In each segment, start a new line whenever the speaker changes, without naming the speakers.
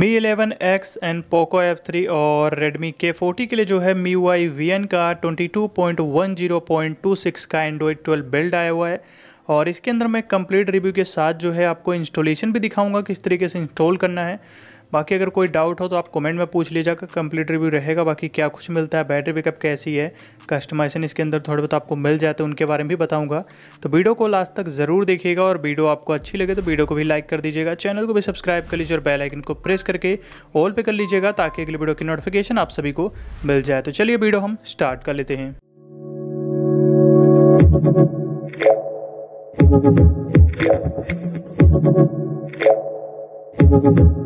Me 11X and Poco F3 और Redmi K40 के लिए जो है मी वाई वी एन का 22.10.26 का एंड्रॉयड 12 बिल्ड आया हुआ है और इसके अंदर मैं कंप्लीट रिव्यू के साथ जो है आपको इंस्टॉलेशन भी दिखाऊंगा किस तरीके से इंस्टॉल करना है बाकी अगर कोई डाउट हो तो आप कमेंट में पूछ लीजिएगा कंप्लीट रिव्यू रहेगा बाकी क्या कुछ मिलता है बैटरी बैकअप कैसी है कस्टमाइजेशन इसके अंदर थोड़े बहुत आपको मिल जाते हैं उनके बारे में भी बताऊंगा तो वीडियो को लास्ट तक ज़रूर देखिएगा और वीडियो आपको अच्छी लगे तो वीडियो को भी लाइक कर दीजिएगा चैनल को भी सब्सक्राइब कर लीजिए और बेलाइकन को प्रेस करके ऑल पे कर लीजिएगा ताकि अगले वीडियो की नोटिफिकेशन आप सभी को मिल जाए तो चलिए वीडियो हम स्टार्ट कर लेते हैं Thank you.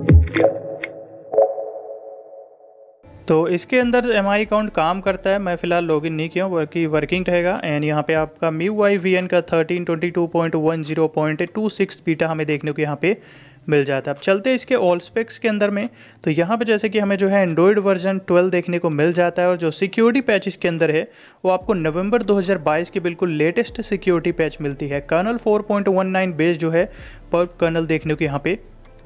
तो इसके अंदर एम आई अकाउंट काम करता है मैं फ़िलहाल लॉगिन नहीं किया बल्कि वर्किंग रहेगा एंड यहाँ पे आपका मी वाई वी एन का thirteen twenty two point one zero point two six beta हमें देखने को यहाँ पे मिल जाता है अब चलते हैं इसके ऑल स्पेक्स के अंदर में तो यहाँ पे जैसे कि हमें जो है एंड्रॉयड वर्जन 12 देखने को मिल जाता है और जो सिक्योरिटी पैच इसके अंदर है वो आपको नवंबर 2022 की बिल्कुल लेटेस्ट सिक्योरिटी पैच मिलती है कर्नल 4.19 बेस जो है पर कर्नल देखने को यहाँ पे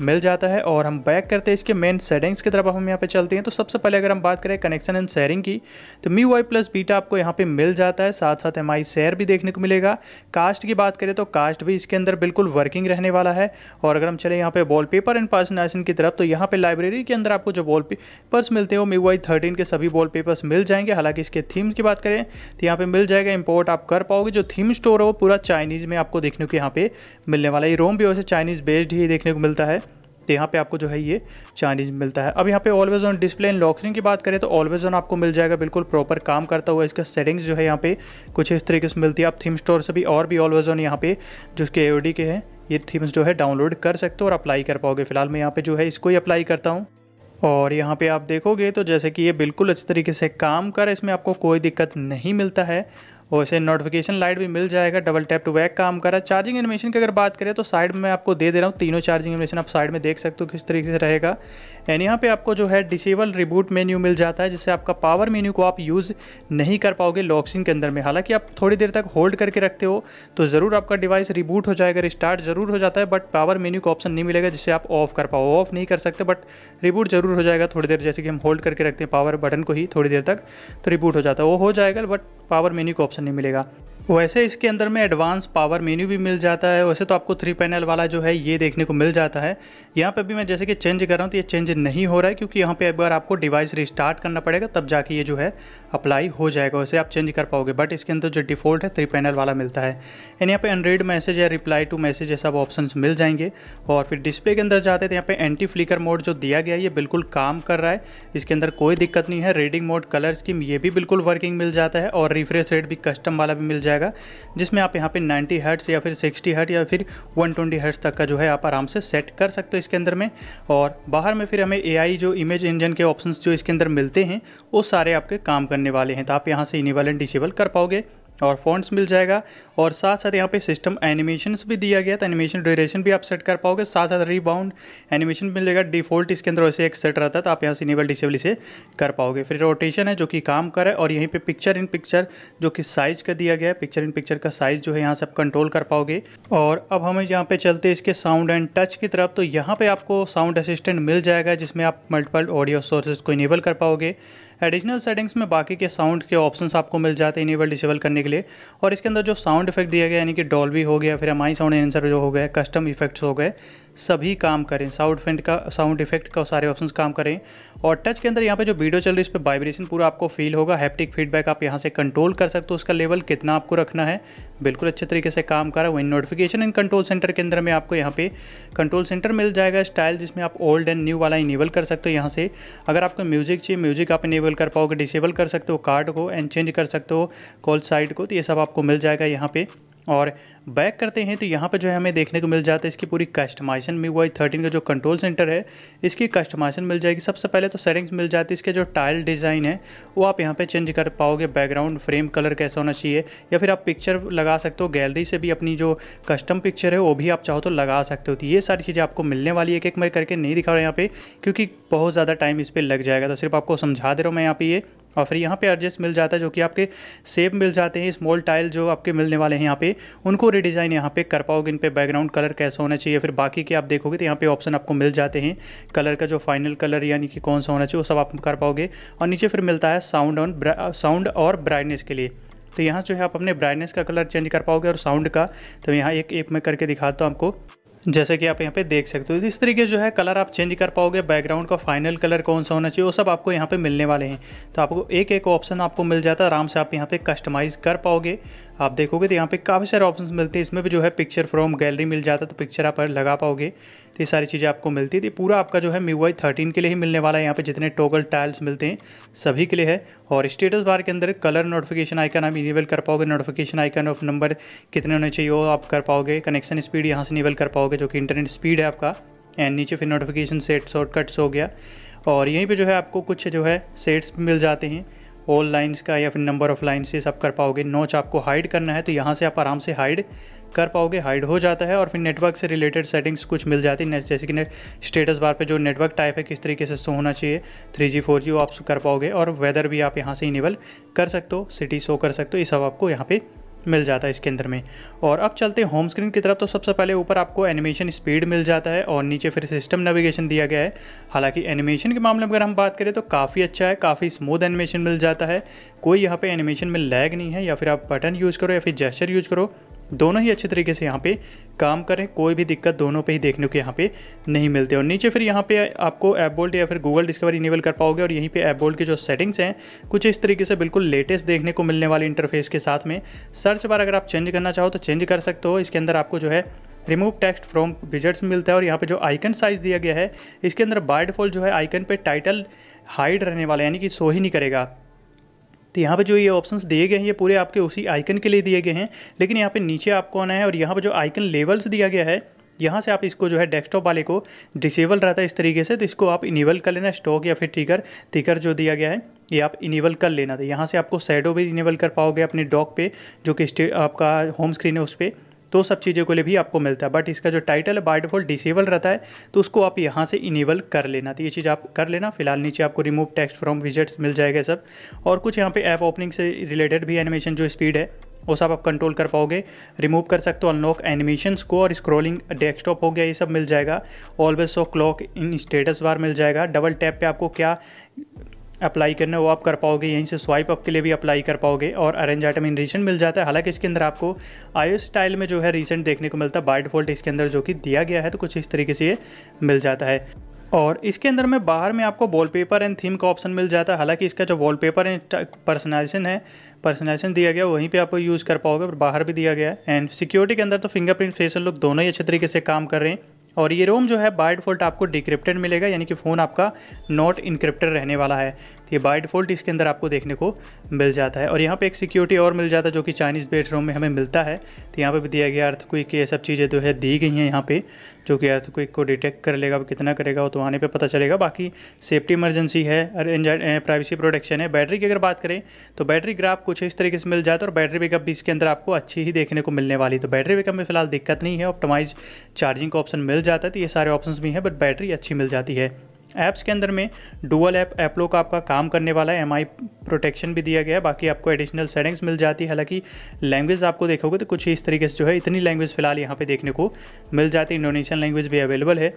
मिल जाता है और हम बैक करते हैं इसके मेन सेटिंग्स की तरफ हम यहाँ पे चलते हैं तो सबसे पहले अगर हम बात करें कनेक्शन एंड शेयरिंग की तो मी वाई प्लस बीटा आपको यहाँ पे मिल जाता है साथ साथ एम आई शेयर भी देखने को मिलेगा कास्ट की बात करें तो कास्ट भी इसके अंदर बिल्कुल वर्किंग रहने वाला है और अगर हम चले यहाँ पे वॉल पेपर एंड पर्सनाशन की तरफ तो यहाँ पर लाइब्रेरी के अंदर आपको जो वॉल पेपर्स मिलते हैं वो मी वाई थर्टीन के सभी वॉल पेपर्स मिल जाएंगे हालांकि इसके थीम्स की बात करें तो यहाँ पर मिल जाएगा इम्पोर्ट आप कर पाओगे जो थीम स्टोर है वो पूरा चाइनीज़ में आपको देखने को यहाँ पे मिलने वाला है ये रोम भी वैसे चाइनीज़ बेस्ड ही देखने को मिलता है तो यहाँ पे आपको जो है ये चाइनीज़ मिलता है अब यहाँ पे always on display and locking की बात करें तो ऑलवेज ऑन आपको मिल जाएगा बिल्कुल प्रॉपर काम करता हुआ इसका सेटिंग्स जो है यहाँ पे कुछ इस तरीके से मिलती है आप थीम स्टोर से भी और भी ऑलवेज ऑन यहाँ पे जो उसके एओडी के हैं ये थीम्स जो है डाउनलोड कर सकते हो और अप्लाई कर पाओगे फिलहाल मैं यहाँ पे जो है इसको ही अप्लाई करता हूँ और यहाँ पे आप देखोगे तो जैसे कि ये बिल्कुल अच्छे तरीके से काम कर इसमें आपको कोई दिक्कत नहीं मिलता है वैसे नोटिफिकेशन लाइट भी मिल जाएगा डबल टैप टू बैक काम करा चार्जिंग एनिमेशन की अगर बात करें तो साइड में आपको दे दे रहा हूँ तीनों चार्जिंग एनिमेशन आप साइड में देख सकते हो किस तरीके से रहेगा एंड यहाँ पे आपको जो है डिसेबल रिबूट मेन्यू मिल जाता है जिससे आपका पावर मेन्यू को आप यूज़ नहीं कर पाओगे लॉक्सिन के अंदर में हालांकि आप थोड़ी देर तक होल्ड करके रखते हो तो ज़रूर आपका डिवाइस रिबूट हो जाएगा रिस्टार्ट ज़रूर हो जाता है बट पावर मेन्यू का ऑप्शन नहीं मिलेगा जिससे आप ऑफ कर पाओ ऑफ नहीं कर सकते बट रिबूट ज़रूर हो जाएगा थोड़ी देर जैसे कि हम होल्ड करके रखते हैं पावर बटन को ही थोड़ी देर तक तो रिबूट हो जाता है वो हो जाएगा बट पावर मेन्यू का ऑप्शन नहीं मिलेगा वैसे इसके अंदर में एडवांस पावर मेन्यू भी मिल जाता है वैसे तो आपको थ्री पैनल वाला जो है ये देखने को मिल जाता है यहाँ पर भी मैं जैसे कि चेंज कर रहा हूँ तो ये चेंज नहीं हो रहा है क्योंकि यहाँ पर एक बार आपको डिवाइस रिस्टार्ट करना पड़ेगा तब जाके ये जो है अप्लाई हो जाएगा उसे आप चेंज कर पाओगे बट इसके अंदर जो डिफ़ॉल्ट है थ्री पैनल वाला मिलता है एंड यहाँ पे अनरीड मैसेज या रिप्लाई टू मैसेज ये सब ऑप्शन मिल जाएंगे और फिर डिस्प्ले के अंदर जाते हैं तो यहाँ पे एंटी फ्लिकर मोड जो दिया गया है ये बिल्कुल काम कर रहा है इसके अंदर कोई दिक्कत नहीं है रीडिंग मोड कलर स्कीम ये भी बिल्कुल वर्किंग मिल जाता है और रिफ्रेश रेट भी कस्टम वाला भी मिल जाएगा जिसमें आप यहाँ पर नाइन्टी हर्ट्स या फिर सिक्सटी हर्ट या फिर वन हर्ट्स तक का जो है आप आराम से सेट कर सकते हो इसके अंदर में और बाहर में फिर हमें एआई जो इमेज इंजन के ऑप्शंस जो इसके अंदर मिलते हैं वो सारे आपके काम करने वाले हैं तो आप यहाँ से इनेबल एंड डिसेबल कर पाओगे और फ़ॉन्ट्स मिल जाएगा और साथ साथ यहाँ पे सिस्टम एनिमेशंस भी दिया गया तो एनिमेशन ड्यूरेशन भी आप सेट कर पाओगे साथ साथ रीबाउंड एनिमेशन मिल जाएगा डिफ़ॉल्ट इसके अंदर वैसे एक सेट रहता है तो आप यहाँ से इनेबल डिसेबल इसे कर पाओगे फिर रोटेशन है जो कि काम करे और यहीं पर पिक्चर इन पिक्चर जो कि साइज़ का दिया गया है पिक्चर इन पिक्चर का साइज़ जो है यहाँ से आप कंट्रोल कर पाओगे और अब हम यहाँ पर चलते इसके साउंड एंड टच की तरफ तो यहाँ पर आपको साउंड असिस्टेंट मिल जाएगा जिसमें आप मल्टीपल ऑडियो सोर्सेज को इनेबल कर पाओगे एडिशनल सेटिंग्स में बाकी के साउंड के ऑप्शंस आपको मिल जाते हैं इनेबल डिसेबल करने के लिए और इसके अंदर जो साउंड इफेक्ट दिया गया यानी कि डॉल्बी हो गया फिर एम साउंड एंसर जो हो गया कस्टम इफेक्ट्स हो गए सभी काम करें साउंड इफेक्ट का साउंड इफेक्ट का सारे ऑप्शन काम करें और टच के अंदर यहाँ पे जो वीडियो चल रही है इस पर वाइब्रेशन पूरा आपको फील होगा हैप्टिक फीडबैक आप यहाँ से कंट्रोल कर सकते हो उसका लेवल कितना आपको रखना है बिल्कुल अच्छे तरीके से काम करा वही नोटिफिकेशन इन कंट्रोल सेंटर के अंदर में आपको यहाँ पे कंट्रोल सेंटर मिल जाएगा स्टाइल जिसमें आप ओल्ड एंड न्यू वाला इनेबल कर सकते हो यहाँ से अगर आपको म्यूजिक चाहिए म्यूजिक आप इनेबल कर पाओगे डिसेबल कर सकते हो कार्ड को एंड चेंज कर सकते हो कॉल साइड को तो ये सब आपको मिल जाएगा यहाँ पर और बैक करते हैं तो यहाँ पर जो है हमें देखने को मिल जाता है इसकी पूरी कस्टमाइजेशन में वाई थर्टीन का जो कंट्रोल सेंटर है इसकी कस्टमाइजेशन मिल जाएगी सबसे पहले तो सेटिंग्स मिल जाती है इसके जो टाइल डिज़ाइन है वो आप यहाँ पे चेंज कर पाओगे बैकग्राउंड फ्रेम कलर कैसा होना चाहिए या फिर आप पिक्चर लगा सकते हो गैलरी से भी अपनी जो कस्टम पिक्चर है वो भी आप चाहो तो लगा सकते हो तो ये सारी चीज़ें आपको मिलने वाली है एक एक मैं करके नहीं दिखा रहा यहाँ पर क्योंकि बहुत ज़्यादा टाइम इस पर लग जाएगा तो सिर्फ आपको समझा दे रहा हूँ मैं यहाँ पर ये और फिर यहाँ पे एडजस्ट मिल जाता है जो कि आपके सेप मिल जाते हैं स्मॉल टाइल जो आपके मिलने वाले हैं यहाँ पे उनको रिडिज़ाइन यहाँ पे कर पाओगे इन पे बैकग्राउंड कलर कैसा होना चाहिए फिर बाकी के आप देखोगे तो यहाँ पे ऑप्शन आपको मिल जाते हैं कलर का जो फाइनल कलर यानी कि कौन सा होना चाहिए वो सब आप कर पाओगे और नीचे फिर मिलता है साउंड ऑन साउंड और ब्राइटनेस के लिए तो यहाँ जो है आप अपने ब्राइटनेस का कलर चेंज कर पाओगे और साउंड का तो यहाँ एक एप में करके दिखाता हूँ आपको जैसे कि आप यहाँ पे देख सकते हो तो इस तरीके जो है कलर आप चेंज कर पाओगे बैकग्राउंड का फाइनल कलर कौन सा होना चाहिए वो सब आपको यहाँ पे मिलने वाले हैं तो आपको एक एक ऑप्शन आपको मिल जाता है आराम से आप यहाँ पे कस्टमाइज़ कर पाओगे आप देखोगे तो यहाँ पे काफ़ी सारे ऑप्शंस मिलते हैं इसमें भी जो है पिक्चर फ्रॉम गैलरी मिल जाता है तो पिक्चर आप लगा पाओगे तो ये सारी चीज़ें आपको मिलती थी पूरा आपका जो है वाई थर्टीन के लिए ही मिलने वाला है यहाँ पे जितने टोगल टाइल्स मिलते हैं सभी के लिए है और स्टेटस बार के अंदर कलर नोटिफिकेशन आइकन आप इनेबल कर पाओगे नोटिफिकेशन आइकन ऑफ नंबर कितने होने चाहिए वो आप कर पाओगे कनेक्शन स्पीड यहाँ से इनेबल कर पाओगे जो कि इंटरनेट स्पीड है आपका एंड नीचे फिर नोटिफिकेशन सेट शॉर्टकट्स हो गया और यहीं पर जो है आपको कुछ जो है सेट्स मिल जाते हैं ऑल लाइन्स का या फिर नंबर ऑफ लाइन्स ये सब कर पाओगे नोच आपको हाइड करना है तो यहाँ से आप आराम से हाइड कर पाओगे हाइड हो जाता है और फिर नेटवर्क से रिलेटेड सेटिंग्स कुछ मिल जाती है जैसे कि स्टेटस बार पे जो नेटवर्क टाइप है किस तरीके से शो होना चाहिए थ्री जी फोर जी वो आप कर पाओगे और वेदर भी आप यहाँ से इनेबल कर सकते हो सिटी शो कर सकते हो ये सब आपको यहाँ पे मिल जाता है इसके अंदर में और अब चलते हैं होम स्क्रीन की तरफ तो सबसे पहले ऊपर आपको एनिमेशन स्पीड मिल जाता है और नीचे फिर सिस्टम नेविगेशन दिया गया है हालांकि एनिमेशन के मामले में अगर हम बात करें तो काफ़ी अच्छा है काफ़ी स्मूथ एनिमेशन मिल जाता है कोई यहाँ पे एनिमेशन में लैग नहीं है या फिर आप बटन यूज़ करो या फिर जेस्चर यूज़ करो दोनों ही अच्छे तरीके से यहाँ पे काम करें कोई भी दिक्कत दोनों पे ही देखने को यहाँ पे नहीं मिलते और नीचे फिर यहाँ पे आपको ऐप बोल्ट या फिर गूगल डिस्कवरी इनेबल कर पाओगे और यहीं पे ऐप बोल्ट के जो सेटिंग्स हैं कुछ इस तरीके से बिल्कुल लेटेस्ट देखने को मिलने वाले इंटरफेस के साथ में सर्च बार अगर आप चेंज करना चाहो तो चेंज कर सकते हो इसके अंदर आपको जो है रिमूव टेक्स्ट फ्रॉम विजट्स मिलता है और यहाँ पर जो आइकन साइज़ दिया गया है इसके अंदर बाय डिफॉल्ट जो है आइकन पर टाइटल हाइड रहने वाला यानी कि सो ही नहीं करेगा तो यहाँ पर जो ये ऑप्शंस दिए गए हैं ये पूरे आपके उसी आइकन के लिए दिए गए हैं लेकिन यहाँ पे नीचे आपको आना है और यहाँ पर जो आइकन लेवल्स दिया गया है यहाँ से आप इसको जो है डेस्कटॉप वाले को डिसेबल रहता है इस तरीके से तो इसको आप इनेबल कर लेना स्टॉक या फिर टिकर टिकर जो दिया गया है ये आप इनेबल कर लेना था तो यहाँ से आपको सैडो भी इनेबल कर पाओगे अपने डॉक पे जो कि आपका होम स्क्रीन है उस पर तो सब चीज़ों के लिए भी आपको मिलता है बट इसका जो टाइटल है बाई डिफॉल्ट डिसेबल रहता है तो उसको आप यहाँ से इनेबल कर लेना तो ये चीज़ आप कर लेना फिलहाल नीचे आपको रिमूव टेक्स्ट फ्रॉम विजिट्स मिल जाएगा सब और कुछ यहाँ पे ऐप ओपनिंग से रिलेटेड भी एनिमेशन जो स्पीड है वो सब आप कंट्रोल कर पाओगे रिमूव कर सकते हो अनलॉक एनिमेशंस को और स्क्रॉलिंग डेस्कटॉप हो गया ये सब मिल जाएगा always show clock in status bar मिल जाएगा डबल टैप पे आपको क्या अप्लाई करना है वो आप कर पाओगे यहीं से स्वाइप अप के लिए भी अप्लाई कर पाओगे और अरेंज आइटम इन रिसेंट मिल जाता है हालांकि इसके अंदर आपको आयो स्टाइल में जो है रिसेंट देखने को मिलता है बाय डिफॉल्ट इसके अंदर जो कि दिया गया है तो कुछ इस तरीके से ये मिल जाता है और इसके अंदर में बाहर में आपको वॉलपेपर एंड थीम का ऑप्शन मिल जाता है हालांकि इसका जो वॉलपेपर एंड पर्सनलाइजेशन है पर्सनलाइजेशन दिया गया वहीं पे आपको यूज़ कर पाओगे और बाहर भी दिया गया एंड सिक्योरिटी के अंदर तो फिंगरप्रिंट फेशियल लुक दोनों ही अच्छे तरीके से काम कर रहे हैं और ये रोम जो है बाय डिफ़ॉल्ट आपको डिक्रिप्टेड मिलेगा यानी कि फ़ोन आपका नॉट इनक्रिप्टेड रहने वाला है ये बाई डिफ़ॉल्ट इसके अंदर आपको देखने को मिल जाता है और यहाँ पे एक सिक्योरिटी और मिल जाता है जो कि चाइनीज़ बेडरूम में हमें मिलता है तो यहाँ पे भी दिया गया अर्थक्विक ये सब चीज़ें जो है दी गई हैं यहाँ पे जो कि अर्थक्विक को डिटेक्ट कर लेगा कितना करेगा वो तो आने पर पता चलेगा बाकी सेफ्टी इमरजेंसी है प्राइवेसी प्रोटेक्शन है बैटरी की अगर बात करें तो बैटरी ग्राफ कुछ इस तरीके से मिल जाता है और बैटरी बैकअप भी इसके अंदर आपको अच्छी ही देखने को मिलने वाली तो बैटरी बैकअप में फिलहाल दिक्कत नहीं है ऑप्टोमाइज चार्जिंग का ऑप्शन मिल जाता है तो ये सारे ऑप्शन भी हैं बट बैटरी अच्छी मिल जाती है ऐप्स के अंदर में डुअल ऐप एप, एप्लो का आपका काम करने वाला है एम आई प्रोटेक्शन भी दिया गया है बाकी आपको एडिशनल सेटिंग्स मिल जाती है हालांकि लैंग्वेज आपको देखोगे तो कुछ इस तरीके से जो है इतनी लैंग्वेज फिलहाल यहाँ पे देखने को मिल जाती है इंडोनेशियन लैंग्वेज भी अवेलेबल है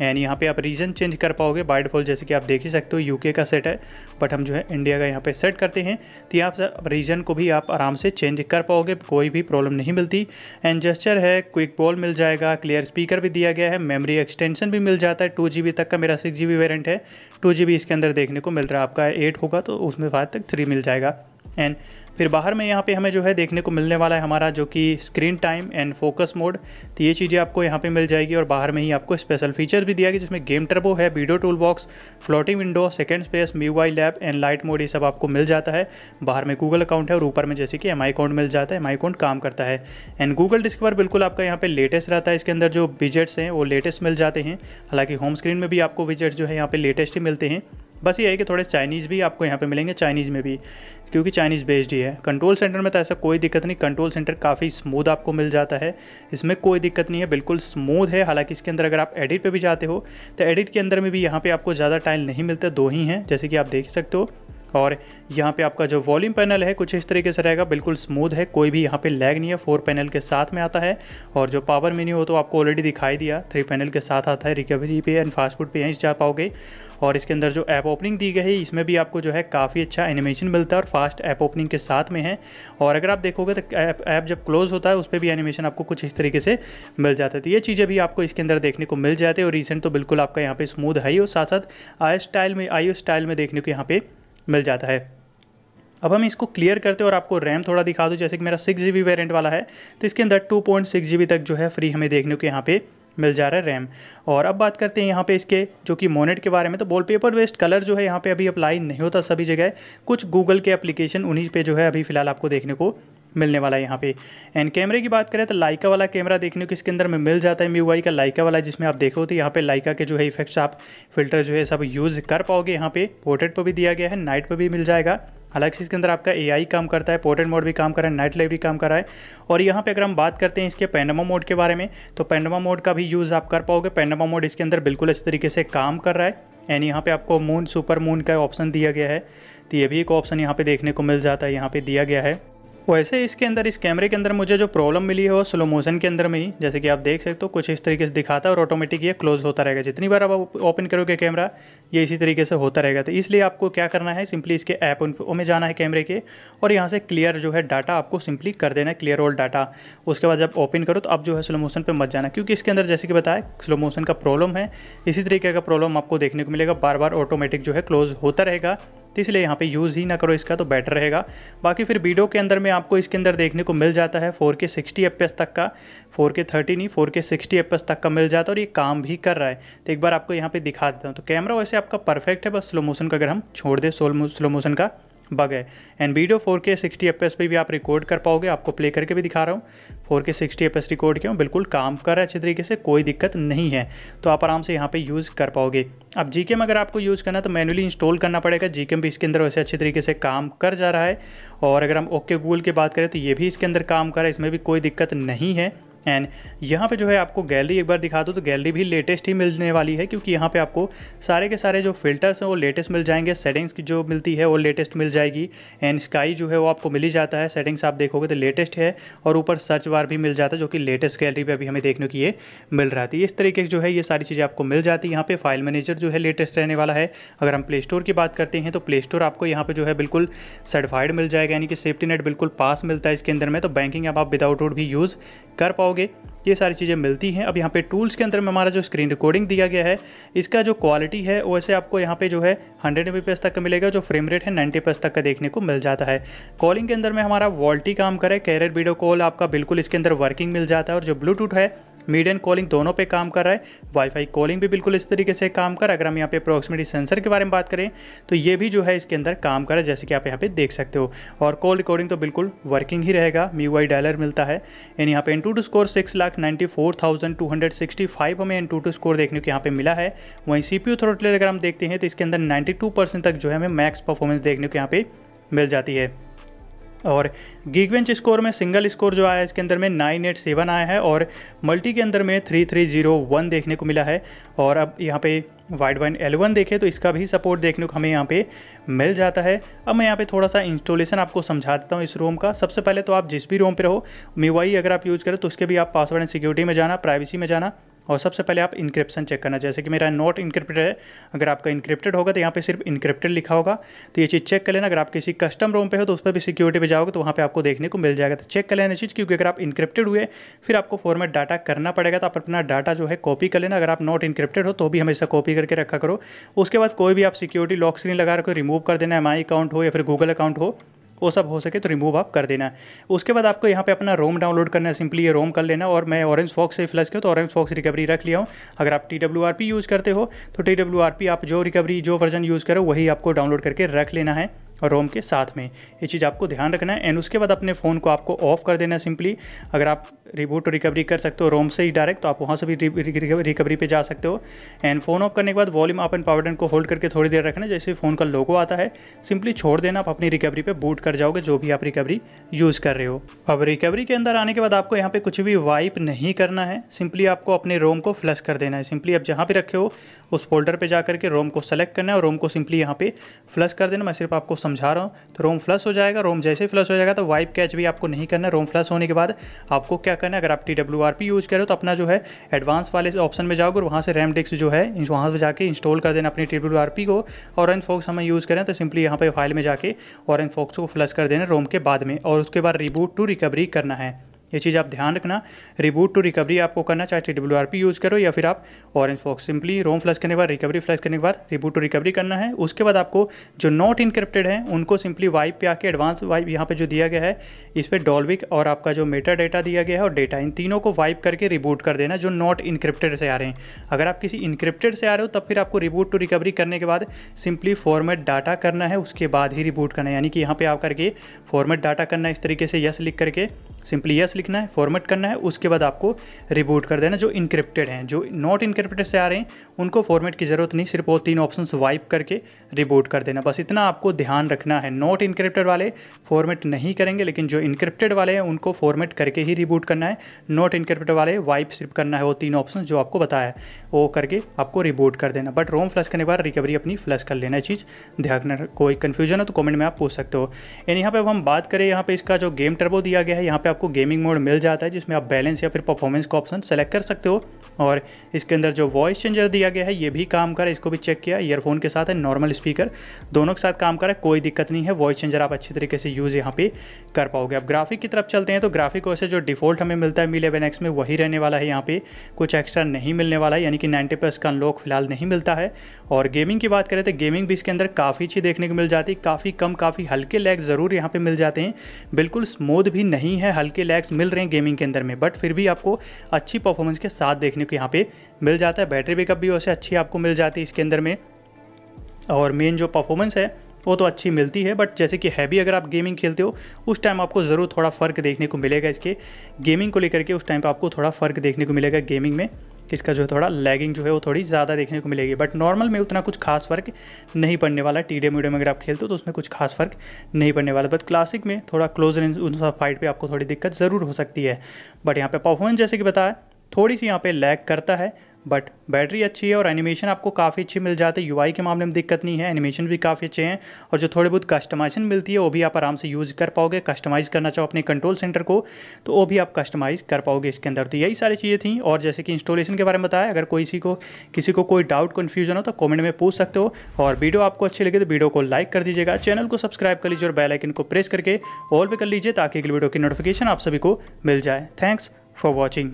एंड यहाँ पे आप रीजन चेंज कर पाओगे बाय डिफॉल्ट जैसे कि आप देख ही सकते हो यूके का सेट है बट हम जो है इंडिया का यहाँ पे सेट करते हैं तो यहाँ रीजन को भी आप आराम से चेंज कर पाओगे कोई भी प्रॉब्लम नहीं मिलती एंड जेस्चर है क्विक बॉल मिल जाएगा क्लियर स्पीकर भी दिया गया है मेमोरी एक्सटेंशन भी मिल जाता है टू तक का मेरा सिक्स जी है टू इसके अंदर देखने को मिल रहा है आपका एट होगा तो उसमें फाइव तक थ्री मिल जाएगा एंड फिर बाहर में यहाँ पे हमें जो है देखने को मिलने वाला है हमारा जो कि screen time and focus mode तो ये चीज़ें आपको यहाँ पे मिल जाएगी और बाहर में ही आपको स्पेशल फीचर भी दिया गया जिसमें गेम टर्बो है video toolbox floating window second space Mi Y lab and light mode ये सब आपको मिल जाता है बाहर में गूगल अकाउंट है और ऊपर में जैसे कि एम अकाउंट मिल जाता है एम अकाउंट काम करता है एंड गूगल डिस्कवर बिल्कुल आपका यहाँ पर लेटेस्ट रहता है इसके अंदर जो विजेट्स हैं वो लेटेस्ट मिल जाते हैं हालाँकि होम स्क्रीन में भी आपको विजेट्स जो है यहाँ पर लेटेस्ट ही मिलते हैं बस ये है कि थोड़े चाइनीज़ भी आपको यहाँ पे मिलेंगे चाइनीज़ में भी क्योंकि चाइनीज़ बेस्ड ही है कंट्रोल सेंटर में तो ऐसा कोई दिक्कत नहीं कंट्रोल सेंटर काफ़ी स्मूथ आपको मिल जाता है इसमें कोई दिक्कत नहीं है बिल्कुल स्मूथ है हालांकि इसके अंदर अगर आप एडिट पर भी जाते हो तो एडिट के अंदर में भी यहाँ पर आपको ज़्यादा टाइल नहीं मिलते दो ही हैं जैसे कि आप देख सकते हो और यहाँ पे आपका जो वॉल्यूम पैनल है कुछ इस तरीके से रहेगा बिल्कुल स्मूथ है कोई भी यहाँ पे लैग नहीं है फोर पैनल के साथ में आता है और जो पावर मेन्यू हो तो आपको ऑलरेडी दिखाई दिया थ्री पैनल के साथ आता है रिकवरी पे एंड फास्ट फूड पे यहीं जा पाओगे और इसके अंदर जो ऐप ओपनिंग दी गई है इसमें भी आपको जो है काफ़ी अच्छा एनिमेशन मिलता है और फास्ट ऐप ओपनिंग के साथ में है और अगर आप देखोगे तो ऐप जब क्लोज़ होता है उस पर भी एनिमेशन आपको कुछ इस तरीके से मिल जाता है तो ये चीज़ें भी आपको इसके अंदर देखने को मिल जाती है और रिसेंट तो बिल्कुल आपका यहाँ पर स्मूद है ही और साथ साथ आई स्टाइल में आई स्टाइल में देखने को यहाँ पर मिल जाता है अब हम इसको क्लियर करते हैं और आपको रैम थोड़ा दिखा दूँ जैसे कि मेरा सिक्स जी वेरिएंट वाला है तो इसके अंदर two point six G B तक जो है फ्री हमें देखने को यहाँ पे मिल जा रहा है रैम और अब बात करते हैं यहाँ पे इसके जो कि मोनेट के बारे में तो बॉल पेपर वेस्ट कलर जो है यहाँ पे अभी अप्लाई नहीं होता सभी जगह कुछ गूगल के एप्लीकेशन उन्हीं पे जो है अभी फ़िलहाल आपको देखने को मिलने वाला है यहाँ पे एंड कैमरे की बात करें तो लाइका वाला कैमरा देखने को इसके अंदर में मिल जाता है मी का लाइका वाला जिसमें आप देखो तो यहाँ पे लाइका के जो है इफेक्ट्स आप फिल्टर जो है सब यूज़ कर पाओगे यहाँ पे पोर्ट्रेट पर भी दिया गया है नाइट पर भी मिल जाएगा हालांकि इसके अंदर आपका ए काम करता है पोर्ट्रेट मोड भी काम कर रहा है नाइट लाइट भी काम कर रहा है और यहाँ पर अगर हम बात करते हैं इसके पैनमा मोड के बारे में तो पैनमा मोड का भी यूज़ आप कर पाओगे पैनमा मोड इसके अंदर बिल्कुल अच्छे तरीके से काम कर रहा है एंड यहाँ पे आपको मून सुपर मून का ऑप्शन दिया गया है तो ये भी एक ऑप्शन यहाँ पे देखने को मिल जाता है यहाँ पे दिया गया है वैसे इसके अंदर इस कैमरे के अंदर मुझे जो प्रॉब्लम मिली है वो स्लो मोशन के अंदर में ही जैसे कि आप देख सकते हो कुछ इस तरीके से दिखाता है और ऑटोमेटिक ये क्लोज होता रहेगा जितनी बार आप ओपन करोगे कैमरा ये इसी तरीके से होता रहेगा तो इसलिए आपको क्या करना है सिंपली इसके ऐप में जाना है कैमरे के और यहाँ से क्लियर जो है डाटा आपको सिंपली कर देना है क्लियर ऑल डाटा उसके बाद जब ओपन करो तो आप जो है स्लो मोशन पर मत जाना क्योंकि इसके अंदर जैसे कि बताया स्लो मोशन का प्रॉब्लम है इसी तरीके का प्रॉब्लम आपको देखने को मिलेगा बार बार ऑटोमेटिक जो है क्लोज होता रहेगा इसलिए यहाँ पे यूज़ ही ना करो इसका तो बेटर रहेगा बाकी फिर वीडियो के अंदर में आपको इसके अंदर देखने को मिल जाता है फोर के सिक्सटी तक का फोर के थर्टी नहीं फोर के सिक्सटी तक का मिल जाता है और ये काम भी कर रहा है तो एक बार आपको यहाँ पर दिखा देता हूँ तो कैमरा वैसे आपका परफेक्ट है बस स्लो मोशन का अगर हम छोड़ दें स्लो मोशन का बग है एंड वीडियो 4K 60 fps पे भी आप रिकॉर्ड कर पाओगे आपको प्ले करके भी दिखा रहा हूँ 4K 60 fps रिकॉर्ड किया हूँ बिल्कुल काम कर रहा है अच्छे तरीके से कोई दिक्कत नहीं है तो आप आराम से यहाँ पे यूज़ कर पाओगे अब जी में अगर आपको यूज़ करना तो मैनुअली इंस्टॉल करना पड़ेगा जी भी इसके अंदर वैसे अच्छे तरीके से काम कर जा रहा है और अगर हम ओके गूगल की बात करें तो ये भी इसके अंदर काम कर रहा है इसमें भी कोई दिक्कत नहीं है एंड यहाँ पे जो है आपको गैलरी एक बार दिखा दो तो गैलरी भी लेटेस्ट ही मिलने वाली है क्योंकि यहाँ पे आपको सारे के सारे जो फिल्टर्स हैं वो लेटेस्ट मिल जाएंगे सेटिंग्स की जो मिलती है वो लेटेस्ट मिल जाएगी एंड स्काई जो है वो आपको मिल ही जाता है सेटिंग्स आप देखोगे तो लेटेस्ट है और ऊपर सर्च वार भी मिल जाता है जो कि लेटेस्ट गैलरी पर अभी हमें देखने की ये मिल रहा थी तो इस तरीके से जो है ये सारी चीज़ें आपको मिल जाती है यहाँ पर फाइल मैनेजर जो है लेटेस्ट रहने वाला है अगर हम प्ले स्टोर की बात करते हैं तो प्ले स्टोर आपको यहाँ पर जो है बिल्कुल सर्टिफाइड मिल जाएगा यानी कि सेफ्टी नेट बिल्कुल पास मिलता है इसके अंदर में तो बैंकिंग अब आप विदाउट रोड भी यूज़ कर पाओ पाओगे ये सारी चीज़ें मिलती हैं अब यहाँ पे टूल्स के अंदर में हमारा जो स्क्रीन रिकॉर्डिंग दिया गया है इसका जो क्वालिटी है वैसे आपको यहाँ पे जो है 100 एम तक का मिलेगा जो फ्रेम रेट है 90 एम तक का देखने को मिल जाता है कॉलिंग के अंदर में हमारा वॉल्टी काम करे कैरियर वीडियो कॉल आपका बिल्कुल इसके अंदर वर्किंग मिल जाता है और जो ब्लूटूथ है मीड एंड कॉलिंग दोनों पे काम कर रहा है वाईफाई कॉलिंग भी बिल्कुल इस तरीके से काम कर अगर हम यहाँ पे अप्रॉक्सीमेटी सेंसर के बारे में बात करें तो ये भी जो है इसके अंदर काम कर रहा है जैसे कि आप यहाँ पे देख सकते हो और कॉल रिकॉर्डिंग तो बिल्कुल वर्किंग ही रहेगा मी वाई डायलर मिलता है यानी यहाँ पे AnTuTu score six lakh ninety four thousand two hundred sixty five हमें एन टू टू स्कोर देखने को यहाँ पे मिला है वहीं सी पी अगर हम देखते हैं तो इसके अंदर नाइन्टी टू परसेंट तक जो है हमें मैक्स परफॉर्मेंस देखने को यहाँ पे मिल जाती है और गीगवेंच स्कोर में सिंगल स्कोर जो आया है इसके अंदर में नाइन एट सेवन आया है और मल्टी के अंदर में थ्री थ्री जीरो वन देखने को मिला है और अब यहाँ पे वाइड वाइन वन देखें तो इसका भी सपोर्ट देखने को हमें यहाँ पे मिल जाता है अब मैं यहाँ पे थोड़ा सा इंस्टॉलेशन आपको समझा देता हूँ इस रोम का सबसे पहले तो आप जिस भी रोम पर रहो मीवाई अगर आप यूज़ करें तो उसके भी आप पासवर्ड एंड सिक्योरिटी में जाना प्राइवेसी में जाना और सबसे पहले आप इंक्रिप्शन चेक करना जैसे कि मेरा नोट इंक्रिप्टेड है अगर आपका इंक्रिप्टेड होगा तो यहाँ पे सिर्फ इंक्रिप्टेड लिखा होगा तो ये चीज़ चेक कर लेना अगर आप किसी कस्टम रूम पे हो तो उस पर भी सिक्योरिटी पे जाओगे तो वहाँ पे आपको देखने को मिल जाएगा तो चेक कर लेना चीज़ क्योंकि अगर आप इंक्रिप्टेड हुए फिर आपको फॉर्मेट डाटा करना पड़ेगा तो आप अपना डाटा जो है कॉपी कर लेना अगर आप नॉट इंक्रिप्टेड हो तो भी हमेशा कॉपी करके रखा करो उसके बाद कोई भी आप सिक्योरिटी लॉक स्क्रीन लगा रखो रिमूव कर देना एम अकाउंट हो या फिर गूगल अकाउंट हो वो सब हो सके तो रिमूव आप कर देना उसके बाद आपको यहाँ पे अपना रोम डाउनलोड करना है सिंपली ये रोम कर लेना और मैं ऑरेंज फॉक्स से फ्लश किया तो ऑरेंज फॉक्स रिकवरी रख लिया हूँ अगर आप T W R P use करते हो तो टी डब्ल्यू आर पी आप जो रिकवरी जो वर्जन यूज़ करो वही आपको डाउनलोड करके रख लेना है और रोम के साथ में ये चीज़ आपको ध्यान रखना है एंड उसके बाद अपने फ़ोन को आपको ऑफ कर देना है सिंपली अगर आप रिबूट रिकवरी कर सकते हो रोम से ही डायरेक्ट तो आप वहाँ से भी रिकवरी पे जा सकते हो एंड फ़ोन ऑफ करने के बाद वॉल्यूम आप एंड पावर बटन को होल्ड करके थोड़ी देर रखना जैसे फ़ोन का लोगो आता है सिंपली छोड़ देना आप अपनी रिकवरी पर बूट कर कर जाओगे जो भी आप रिकवरी यूज़ कर रहे हो अब रिकवरी के अंदर आने के बाद आपको यहाँ पे कुछ भी वाइप नहीं करना है सिंपली आपको अपने रोम को फ्लश कर देना है सिंपली आप जहाँ पे रखे हो उस फोल्डर पे जा करके रोम को सेलेक्ट करना है और रोम को सिंपली यहाँ पे फ्लश कर देना मैं सिर्फ आपको समझा रहा हूँ तो रोम फ्लश हो जाएगा रोम जैसे फ्लश हो जाएगा तो वाइप कैच भी आपको नहीं करना है रोम फ्लश होने के बाद आपको क्या करना है अगर आप T W R P use कर रहे हो तो अपना जो है एडवांस वाले ऑप्शन में जाओगे और वहाँ से रैम डिस्क जो है वहाँ से जाकर इंस्टॉल कर देना अपनी टी डब्ल्यू आर पी को और एन फोक्स हमें यूज़ करें तो सिंपली यहाँ पर फाइल में जाकर और एन फोक्स को प्लस कर देना रोम के बाद में और उसके बाद रिबूट टू रिकवरी करना है ये चीज़ आप ध्यान रखना रिबूट टू रिकवरी आपको करना चाहे T W R P use करो या फिर आप OrangeFox simply ROM flash करने के बाद रिकवरी फ्लश करने के बाद रिबूट टू रिकवरी करना है उसके बाद आपको जो नॉट इनक्रिप्टेड है उनको सिंपली वाइप पे आके एडवांस वाइप यहाँ पे जो दिया गया है इस पर डॉलविक और आपका जो मेटा डेटा दिया गया है और डेटा इन तीनों को वाइप करके रिबूट कर देना जो नॉट इनक्रिप्टेड से आ रहे हैं अगर आप किसी इनक्रिप्टेड से आ रहे हो तब फिर आपको रिबूट टू रिकवरी करने के बाद सिंपली फॉर्मेट डाटा करना है उसके बाद ही रिबूट करना है यानी कि यहाँ पर आप करके फॉर्मेट डाटा करना है इस तरीके से यस लिख करके सिंपली यस लिखना है फॉर्मेट करना है उसके बाद आपको रिबूट कर देना जो इंक्रिप्टेड हैं जो नॉट इंक्रिप्टेड से आ रहे हैं उनको फॉर्मेट की ज़रूरत नहीं सिर्फ वो तीन ऑप्शन वाइप करके रिबूट कर देना बस इतना आपको ध्यान रखना है नॉट इंक्रिप्टेड वाले फॉर्मेट नहीं करेंगे लेकिन जो इनक्रिप्टेड वाले हैं उनको फॉर्मेट करके ही रिबूट करना है नॉट इंक्रिप्टेड वाले वाइप सिर्फ करना है वो तीन ऑप्शन जो आपको बताया वो करके आपको रिबूट कर देना बट रोम फ्लश करने के बाद रिकवरी अपनी फ्लश कर लेना चीज़ ध्यान कोई कन्फ्यूजन हो तो कॉमेंट में आप पूछ सकते हो एंड यहाँ पर अब हम बात करें यहाँ पर इसका जो गेम टर्बो दिया गया है यहाँ पर पे आपको गेमिंग मोड मिल जाता है जिसमें आप बैलेंस या फिर परफॉर्मेंस का ऑप्शन सेलेक्ट कर सकते हो और इसके अंदर जो वॉइस चेंजर दिया गया है ये भी काम कर इसको भी चेक किया ईयरफोन के साथ है नॉर्मल स्पीकर दोनों के साथ काम करा है कोई दिक्कत नहीं है वॉइस चेंजर आप अच्छी तरीके से यूज़ यहाँ पे कर पाओगे अब ग्राफिक की तरफ चलते हैं तो ग्राफिक वैसे जो डिफॉल्ट हमें मिलता है मी इलेवन एक्स में वही रहने वाला है यहाँ पे कुछ एक्स्ट्रा नहीं मिलने वाला है यानी कि नाइन्टी प्लस का अनलॉक फिलहाल नहीं मिलता है और गेमिंग की बात करें तो गेमिंग भी इसके अंदर काफ़ी अच्छी देखने को मिल जाती है काफ़ी कम काफ़ी हल्के लैग ज़रूर यहाँ पर मिल जाते हैं बिल्कुल स्मूथ भी नहीं है हल्के लैग्स मिल रहे हैं गेमिंग के अंदर में बट फिर भी आपको अच्छी परफॉर्मेंस के साथ देखने को यहाँ पे मिल जाता है बैटरी बैकअप भी वैसे अच्छी आपको मिल जाती है इसके अंदर में और मेन जो परफॉर्मेंस है वो तो अच्छी मिलती है बट जैसे कि हैवी अगर आप गेमिंग खेलते हो उस टाइम आपको ज़रूर थोड़ा फ़र्क देखने को मिलेगा इसके गेमिंग को लेकर के उस टाइम पर आपको थोड़ा फ़र्क देखने को मिलेगा गेमिंग में कि इसका जो है थोड़ा लैगिंग जो है वो थोड़ी ज़्यादा देखने को मिलेगी बट नॉर्मल में उतना कुछ खास फ़र्क नहीं पड़ने वाला टी डी में अगर आप खेलते हो तो उसमें कुछ खास फ़र्क नहीं पड़ने वाला बट क्लासिक में थोड़ा क्लोज रेंज उन सब फाइट पर आपको थोड़ी दिक्कत ज़रूर हो सकती है बट यहाँ पर परफॉर्मेंस जैसे कि बताया थोड़ी सी यहाँ पे लैग करता है बट बैटरी अच्छी है और एनिमेशन आपको काफ़ी अच्छी मिल जाती है यूआई के मामले में दिक्कत नहीं है एनिमेशन भी काफ़ी अच्छे हैं और जो थोड़े बहुत कस्टमाइजेशन मिलती है वो भी आप आराम से यूज़ कर पाओगे कस्टमाइज़ करना चाहो अपने कंट्रोल सेंटर को तो वो भी आप कस्टमाइज़ कर पाओगे इसके अंदर तो यही सारी चीज़ें थी और जैसे कि इंस्टॉलेशन के बारे में बताया अगर कोई को किसी को कोई डाउट कन्फ्यूजन हो तो कॉमेंट में पूछ सकते हो और वीडियो आपको अच्छी लगे तो वीडियो को लाइक कर दीजिएगा चैनल को सब्सक्राइब कर लीजिए और बेलाइकन को प्रेस करके ऑल भी कर लीजिए ताकि अगली वीडियो की नोटिफिकेशन आप सभी को मिल जाए थैंक्स फॉर वॉचिंग